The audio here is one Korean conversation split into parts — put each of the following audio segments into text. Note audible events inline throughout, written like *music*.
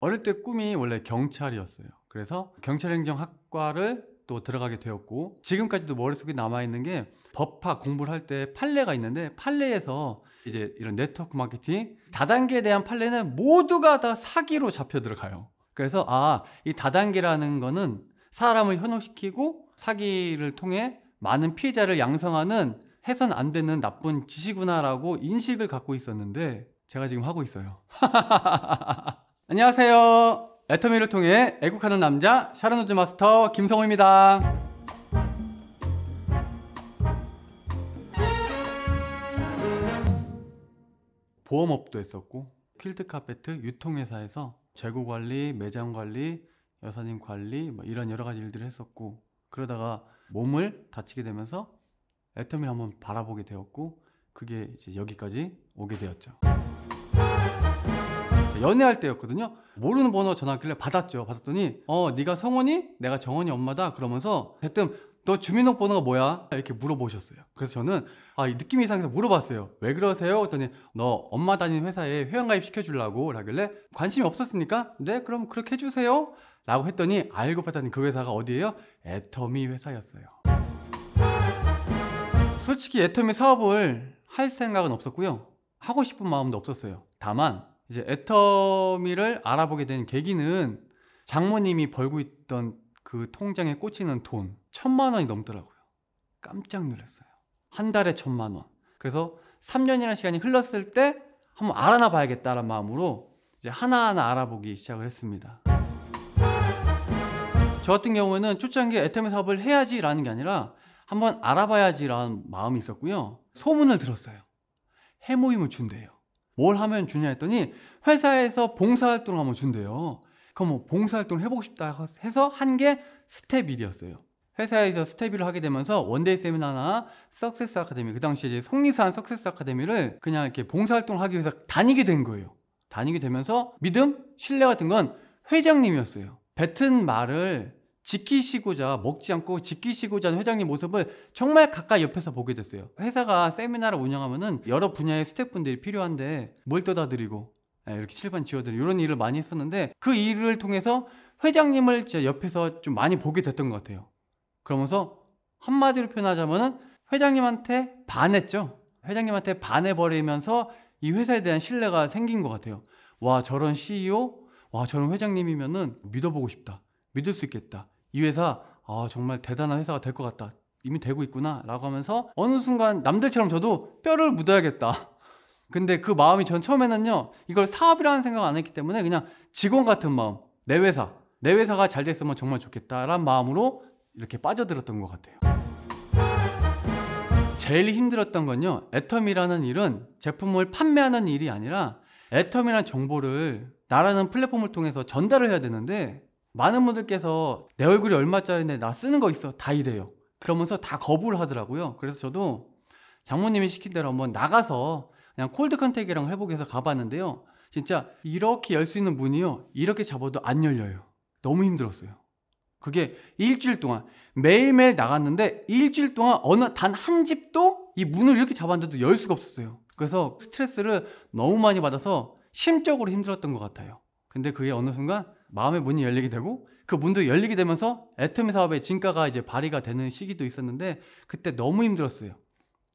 어릴 때 꿈이 원래 경찰이었어요. 그래서 경찰행정학과를 또 들어가게 되었고 지금까지도 머릿속에 남아있는 게 법학 공부를 할 때 판례가 있는데 판례에서 이제 이런 네트워크 마케팅 다단계에 대한 판례는 모두가 다 사기로 잡혀 들어가요. 그래서 아 이 다단계라는 거는 사람을 현혹시키고 사기를 통해 많은 피해자를 양성하는 해선 안 되는 나쁜 짓이구나라고 인식을 갖고 있었는데 제가 지금 하고 있어요. *laughs* 안녕하세요. 애터미를 통해 애국하는 남자 샤르노즈 마스터 김성호입니다. 보험업도 했었고 퀼트 카페트 유통회사에서 재고 관리, 매장 관리, 여사님 관리 뭐 이런 여러 가지 일들을 했었고 그러다가 몸을 다치게 되면서 애터미를 한번 바라보게 되었고 그게 이제 여기까지 오게 되었죠. 연애할 때였거든요 모르는 번호 전화길래 받았죠 받았더니 어 네가 성원이? 내가 정원이 엄마다 그러면서 대뜸 너 주민등록번호가 뭐야? 이렇게 물어보셨어요 그래서 저는 아이 느낌이 이상해서 물어봤어요 왜 그러세요? 했더니 너 엄마 다니는 회사에 회원가입 시켜주려고 라길래 관심이 없었으니까 네 그럼 그렇게 해주세요 라고 했더니 알고 봤더니 그 회사가 어디예요? 애터미 회사였어요 솔직히 애터미 사업을 할 생각은 없었고요 하고 싶은 마음도 없었어요 다만 이제 애터미를 알아보게 된 계기는 장모님이 벌고 있던 그 통장에 꽂히는 돈 천만 원이 넘더라고요. 깜짝 놀랐어요. 한 달에 천만 원. 그래서 3년이라는 시간이 흘렀을 때 한번 알아나 봐야겠다는 마음으로 이제 하나하나 알아보기 시작을 했습니다. 저 같은 경우에는 초창기 에 애터미 사업을 해야지라는 게 아니라 한번 알아봐야지라는 마음이 있었고요. 소문을 들었어요. 해모임을 준대요. 뭘 하면 주냐 했더니 회사에서 봉사활동 을 한번 준대요. 그럼 뭐 봉사활동 을 해보고 싶다 해서 한 게 스텝 1이었어요. 회사에서 스텝 1을 하게 되면서 원데이 세미나나 석세스 아카데미 그 당시에 이제 속리산 석세스 아카데미를 그냥 이렇게 봉사활동을 하기 위해서 다니게 된 거예요. 다니게 되면서 믿음, 신뢰 같은 건 회장님이었어요. 뱉은 말을 지키시고자 먹지 않고 지키시고자 하는 회장님 모습을 정말 가까이 옆에서 보게 됐어요. 회사가 세미나를 운영하면은 여러 분야의 스태프분들이 필요한데 뭘 떠다 드리고 예, 이렇게 칠판 지워드리고 이런 일을 많이 했었는데 그 일을 통해서 회장님을 진짜 옆에서 좀 많이 보게 됐던 것 같아요. 그러면서 한마디로 표현하자면은 회장님한테 반했죠. 회장님한테 반해버리면서 이 회사에 대한 신뢰가 생긴 것 같아요. 와 저런 CEO, 와 저런 회장님이면은 믿어보고 싶다. 믿을 수 있겠다. 이 회사 아 정말 대단한 회사가 될 것 같다. 이미 되고 있구나 라고 하면서 어느 순간 남들처럼 저도 뼈를 묻어야겠다. 근데 그 마음이 전 처음에는요 이걸 사업이라는 생각 안 했기 때문에 그냥 직원 같은 마음 내 회사 내 회사가 잘 됐으면 정말 좋겠다라는 마음으로 이렇게 빠져들었던 것 같아요. 제일 힘들었던 건요 애텀이라는 일은 제품을 판매하는 일이 아니라 애텀이라는 정보를 나라는 플랫폼을 통해서 전달을 해야 되는데 많은 분들께서 내 얼굴이 얼마짜리인데 나 쓰는 거 있어 다 이래요 그러면서 다 거부를 하더라고요 그래서 저도 장모님이 시킨 대로 한번 나가서 그냥 콜드 컨택이랑 회복해 해서 가봤는데요 진짜 이렇게 열 수 있는 문이요 이렇게 잡아도 안 열려요 너무 힘들었어요 그게 일주일 동안 매일매일 나갔는데 일주일 동안 어느 단 한 집도 이 문을 이렇게 잡았는데도 열 수가 없었어요 그래서 스트레스를 너무 많이 받아서 심적으로 힘들었던 것 같아요 근데 그게 어느 순간 마음의 문이 열리게 되고 그 문도 열리게 되면서 애터미 사업의 진가가 이제 발휘가 되는 시기도 있었는데 그때 너무 힘들었어요.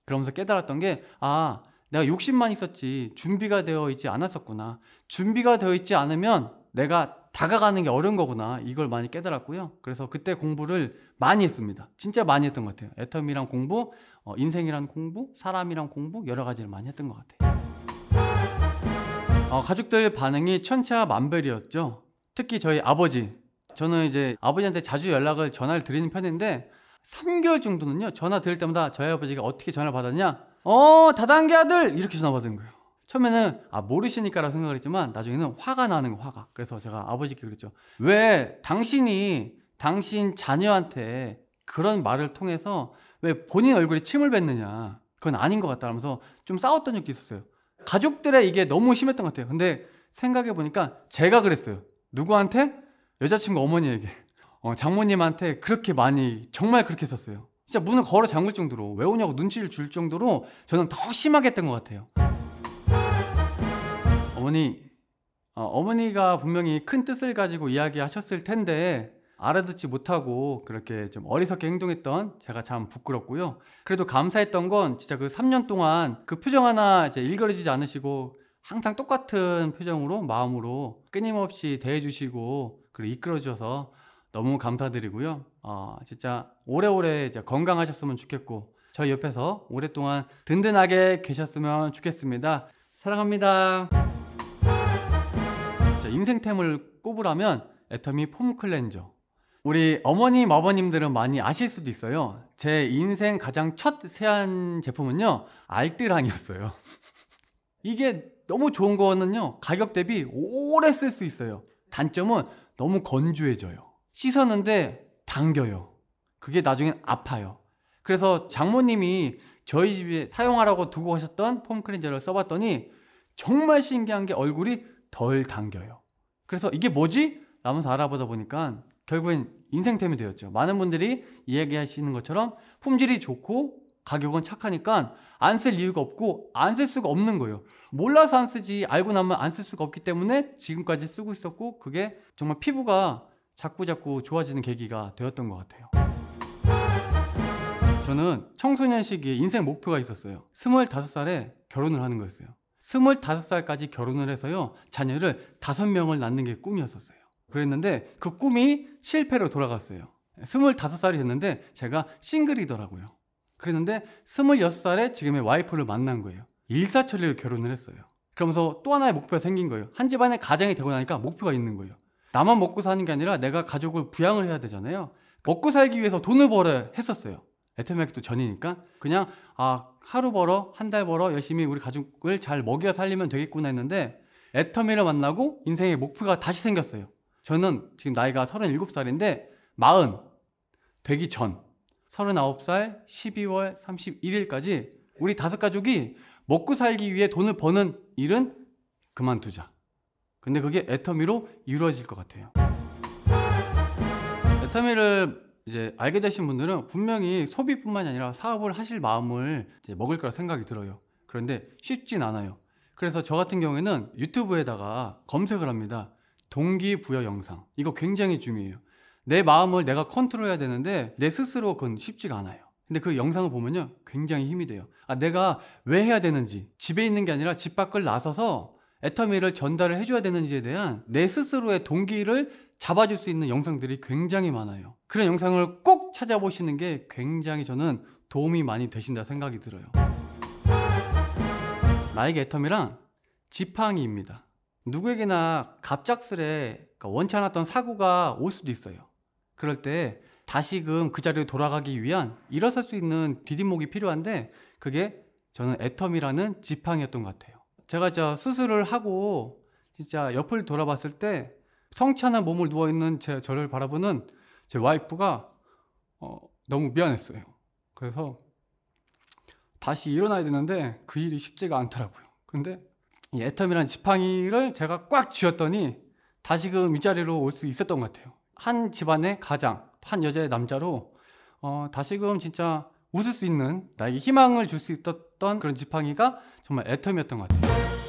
그러면서 깨달았던 게 아, 내가 욕심만 있었지 준비가 되어 있지 않았었구나. 준비가 되어 있지 않으면 내가 다가가는 게 어려운 거구나. 이걸 많이 깨달았고요. 그래서 그때 공부를 많이 했습니다. 진짜 많이 했던 것 같아요. 애터미랑 공부, 어, 인생이란 공부, 사람이란 공부, 여러 가지를 많이 했던 것 같아요. 어, 가족들 반응이 천차만별이었죠. 특히 저희 아버지 저는 이제 아버지한테 자주 연락을 전화를 드리는 편인데 3개월 정도는요 전화 드릴 때마다 저희 아버지가 어떻게 전화를 받았냐 어 다단계 아들 이렇게 전화 받은 거예요 처음에는 아 모르시니까라고 생각을 했지만 나중에는 화가 나는 거 화가 그래서 제가 아버지께 그랬죠 왜 당신이 당신 자녀한테 그런 말을 통해서 왜 본인 얼굴에 침을 뱉느냐 그건 아닌 것 같다면서 좀 싸웠던 적도 있었어요 가족들의 이게 너무 심했던 것 같아요 근데 생각해 보니까 제가 그랬어요 누구한테? 여자친구 어머니에게. 어, 장모님한테 그렇게 많이 정말 그렇게 썼어요. 진짜 문을 걸어 잠글 정도로 왜 오냐고 눈치를 줄 정도로 저는 더 심하게 했던 것 같아요. 어머니, 어, 머니가 분명히 큰 뜻을 가지고 이야기하셨을 텐데 알아듣지 못하고 그렇게 좀 어리석게 행동했던 제가 참 부끄럽고요. 그래도 감사했던 건 진짜 그 3년 동안 그 표정 하나 이제 일그러지지 않으시고 항상 똑같은 표정으로 마음으로 끊임없이 대해주시고 그리고 이끌어주셔서 너무 감사드리고요. 어, 진짜 오래오래 이제 건강하셨으면 좋겠고 저희 옆에서 오랫동안 든든하게 계셨으면 좋겠습니다. 사랑합니다. 진짜 인생템을 꼽으라면 애터미 폼 클렌저. 우리 어머님, 아버님들은 많이 아실 수도 있어요. 제 인생 가장 첫 세안 제품은요, 알뜰한이었어요. *laughs* 이게 너무 좋은 거는요 가격 대비 오래 쓸 수 있어요 단점은 너무 건조해져요 씻었는데 당겨요 그게 나중엔 아파요 그래서 장모님이 저희 집에 사용하라고 두고 가셨던 폼크린저를 써봤더니 정말 신기한 게 얼굴이 덜 당겨요 그래서 이게 뭐지? 라면서 알아보다 보니까 결국엔 인생템이 되었죠 많은 분들이 이야기하시는 것처럼 품질이 좋고 가격은 착하니까 안 쓸 이유가 없고 안 쓸 수가 없는 거예요. 몰라서 안 쓰지 알고 나면 안 쓸 수가 없기 때문에 지금까지 쓰고 있었고 그게 정말 피부가 자꾸자꾸 좋아지는 계기가 되었던 것 같아요. 저는 청소년 시기에 인생 목표가 있었어요. 25살에 결혼을 하는 거였어요. 25살까지 결혼을 해서요. 자녀를 5명을 낳는 게꿈이었어요 그랬는데 그 꿈이 실패로 돌아갔어요. 25살이 됐는데 제가 싱글이더라고요. 그랬는데 26살에 지금의 와이프를 만난 거예요. 일사천리로 결혼을 했어요. 그러면서 또 하나의 목표가 생긴 거예요. 한 집안의 가장이 되고 나니까 목표가 있는 거예요. 나만 먹고 사는 게 아니라 내가 가족을 부양을 해야 되잖아요. 먹고 살기 위해서 돈을 벌어 했었어요. 애터맥도 전이니까 그냥 아 하루 벌어 한 달 벌어 열심히 우리 가족을 잘 먹여 살리면 되겠구나 했는데 애터미를 만나고 인생의 목표가 다시 생겼어요. 저는 지금 나이가 37살인데 40 되기 전 39살 12월 31일까지 우리 다섯 가족이 먹고 살기 위해 돈을 버는 일은 그만두자. 근데 그게 애터미로 이루어질 것 같아요. 애터미를 이제 알게 되신 분들은 분명히 소비뿐만이 아니라 사업을 하실 마음을 먹을 거라 생각이 들어요. 그런데 쉽진 않아요. 그래서 저 같은 경우에는 유튜브에다가 검색을 합니다. 동기부여 영상. 이거 굉장히 중요해요. 내 마음을 내가 컨트롤해야 되는데 내 스스로 그건 쉽지가 않아요. 근데 그 영상을 보면요. 굉장히 힘이 돼요. 아, 내가 왜 해야 되는지 집에 있는 게 아니라 집 밖을 나서서 애터미를 전달을 해줘야 되는지에 대한 내 스스로의 동기를 잡아줄 수 있는 영상들이 굉장히 많아요. 그런 영상을 꼭 찾아보시는 게 굉장히 저는 도움이 많이 되신다 생각이 들어요. 나에게 애터미란 지팡이입니다. 누구에게나 갑작스레 그러니까 원치 않았던 사고가 올 수도 있어요. 그럴 때 다시금 그 자리로 돌아가기 위한 일어설 수 있는 디딤목이 필요한데 그게 저는 애텀이라는 지팡이였던 것 같아요. 제가 저 수술을 하고 진짜 옆을 돌아봤을 때 성찬한 몸을 누워있는 제, 저를 바라보는 제 와이프가 어, 너무 미안했어요. 그래서 다시 일어나야 되는데 그 일이 쉽지가 않더라고요. 근데 이 애텀이라는 지팡이를 제가 꽉 쥐었더니 다시금 이 자리로 올 수 있었던 것 같아요. 한 집안의 가장, 한 여자의 남자로 어, 다시금 진짜 웃을 수 있는 나에게 희망을 줄 수 있었던 그런 지팡이가 정말 애텀이었던 것 같아요.